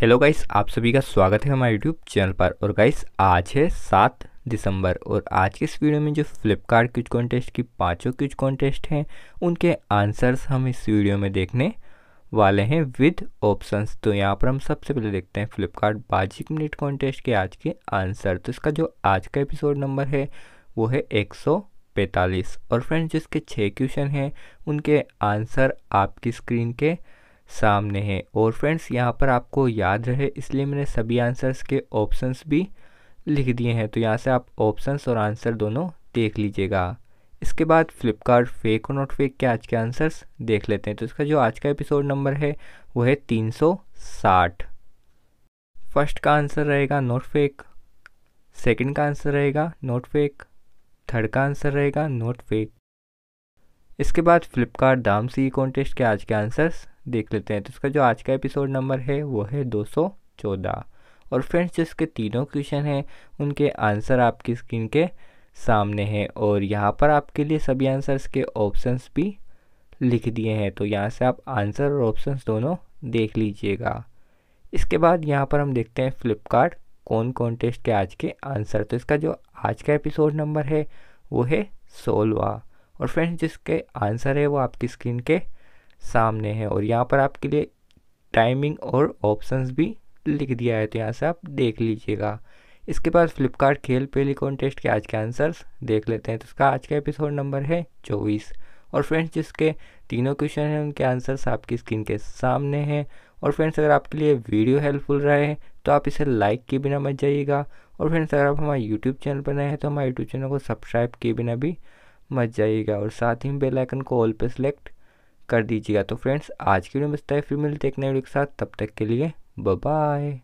hello guys आप सभी का स्वागत है हमारे यूट्यूब चैनल पर और गाइस आज है सात दिसंबर और आज के इस वीडियो में जो फ्लिपकार्ट क्विज कॉन्टेस्ट की पांचों क्विज कॉन्टेस्ट हैं उनके आंसर्स हम इस वीडियो में देखने वाले हैं विद ऑप्शंस तो यहाँ पर हम सबसे पहले देखते हैं फ्लिपकार्ट बाजिक मिनट कॉन्टेस्ट के आज के आंसर तो इसका जो आज का एपिसोड नंबर है वो है एक और फ्रेंड्स जिसके छः क्वेश्चन हैं उनके आंसर आपकी स्क्रीन के सामने है और फ्रेंड्स यहाँ पर आपको याद रहे इसलिए मैंने सभी आंसर्स के ऑप्शंस भी लिख दिए हैं तो यहाँ से आप ऑप्शंस और आंसर दोनों देख लीजिएगा इसके बाद फ्लिपकार्ट फेक और नॉट फेक के आज के आंसर्स देख लेते हैं तो इसका जो आज का एपिसोड नंबर है वो है तीन फर्स्ट का आंसर रहेगा नॉट फेक सेकेंड का आंसर रहेगा नॉट फेक थर्ड का आंसर रहेगा नॉट फेक इसके बाद फ्लिपकार्ट दाम सी कॉन्टेस्ट के आज के आंसर्स देख लेते हैं तो इसका जो आज का एपिसोड नंबर है वो है दो और फ्रेंड्स जिसके तीनों क्वेश्चन हैं उनके आंसर आपकी स्क्रीन के सामने हैं और यहाँ पर आपके लिए सभी आंसर्स के ऑप्शंस भी लिख दिए हैं तो यहाँ से आप आंसर और ऑप्शंस दोनों देख लीजिएगा इसके बाद यहाँ पर हम देखते हैं फ्लिपकार्ट कौन कॉन्टेस्ट के आज के आंसर तो इसका जो आज का एपिसोड नंबर है वो है सोलवा और फ्रेंड्स जिसके आंसर है वो आपकी स्क्रीन के सामने है और यहाँ पर आपके लिए टाइमिंग और ऑप्शंस भी लिख दिया है तो यहाँ से आप देख लीजिएगा इसके बाद फ्लिपकार्ट खेल पेली कॉन्टेस्ट के आज के आंसर्स देख लेते हैं तो इसका आज का एपिसोड नंबर है चौबीस और फ्रेंड्स जिसके तीनों क्वेश्चन हैं उनके आंसर्स आपकी स्क्रीन के सामने हैं और फ्रेंड्स अगर आपके लिए वीडियो हेल्पफुल रहे तो आप इसे लाइक के बिना मत जाइएगा और फ्रेंड्स अगर आप हमारे यूट्यूब चैनल पर नए हैं तो हमारे यूट्यूब चैनल को सब्सक्राइब किए बिना भी मत जाइएगा और साथ ही बेल आइकन को ऑल पे सेलेक्ट कर दीजिएगा तो फ्रेंड्स आज की वीडियो में है फिर मिलते एक नए वीडियो के साथ तब तक के लिए बाय